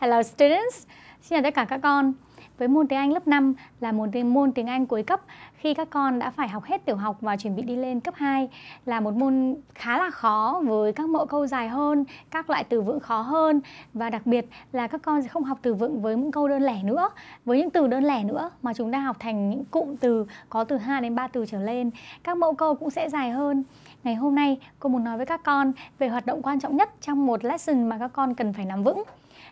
Hello students, xin chào tất cả các con. Với môn tiếng Anh lớp 5 là một môn tiếng Anh cuối cấp khi các con đã phải học hết tiểu học và chuẩn bị đi lên cấp 2 là một môn khá là khó với các mẫu câu dài hơn, các loại từ vựng khó hơn và đặc biệt là các con sẽ không học từ vựng với những câu đơn lẻ nữa, với những từ đơn lẻ nữa mà chúng ta học thành những cụm từ có từ 2 đến 3 từ trở lên. Các mẫu câu cũng sẽ dài hơn. Ngày hôm nay cô muốn nói với các con về hoạt động quan trọng nhất trong một lesson mà các con cần phải nắm vững.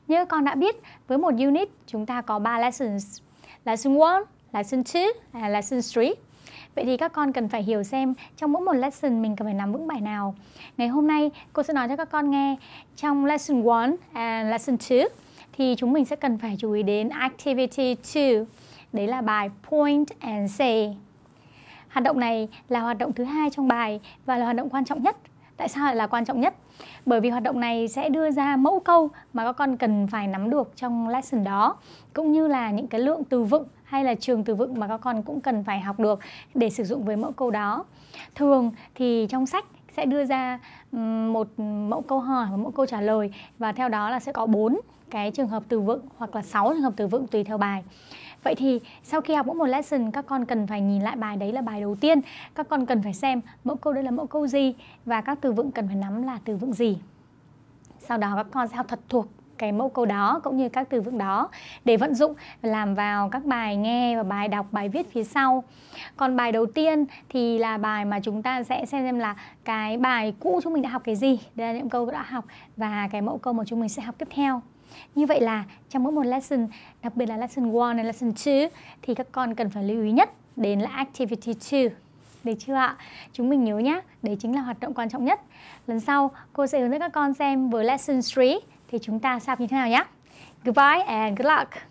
Như các con đã biết, với một unit chúng ta có 3 lesson lessons. Lesson 1, lesson 2 and lesson 3. Vậy thì các con cần phải hiểu xem trong mỗi một lesson mình cần phải nắm vững bài nào. Ngày hôm nay cô sẽ nói cho các con nghe trong lesson 1 and lesson 2 thì chúng mình sẽ cần phải chú ý đến activity 2. Đấy là bài point and say. Hoạt động này là hoạt động thứ hai trong bài và là hoạt động quan trọng nhất Tại sao lại là quan trọng nhất? Bởi vì hoạt động này sẽ đưa ra mẫu câu mà các con cần phải nắm được trong lesson đó, cũng như là những cái lượng từ vựng hay là trường từ vựng mà các con cũng cần phải học được để sử dụng với mẫu câu đó. Thường thì trong sách sẽ đưa ra một mẫu câu hỏi và mẫu câu trả lời và theo đó là sẽ có 4 cái trường hợp từ vựng hoặc là 6 trường hợp từ vựng tùy theo bài. Vậy thì sau khi học mỗi một lesson các con cần phải nhìn lại bài đấy là bài đầu tiên, các con cần phải xem mẫu câu đấy là mẫu câu gì và các từ vựng cần phải nắm là từ vựng gì. Sau đó các con sẽ học thật thuộc cái mẫu câu đó cũng như các từ vựng đó để vận dụng làm vào các bài nghe và bài đọc bài viết phía sau còn bài đầu tiên thì là bài mà chúng ta sẽ xem xem là cái bài cũ chúng mình đã học cái gì đây là những câu đã học và cái mẫu câu mà chúng mình sẽ học tiếp theo như vậy là trong mỗi một lesson, đặc biệt là lesson 1 và lesson 2 thì các con cần phải lưu ý nhất đến là activity 2. Được chưa ạ? Chúng mình nhớ nhé, đấy chính là hoạt động quan trọng nhất. Lần sau, cô sẽ hướng dẫn các con xem với lesson 3 thì chúng ta sao như thế nào nhé. Goodbye and good luck!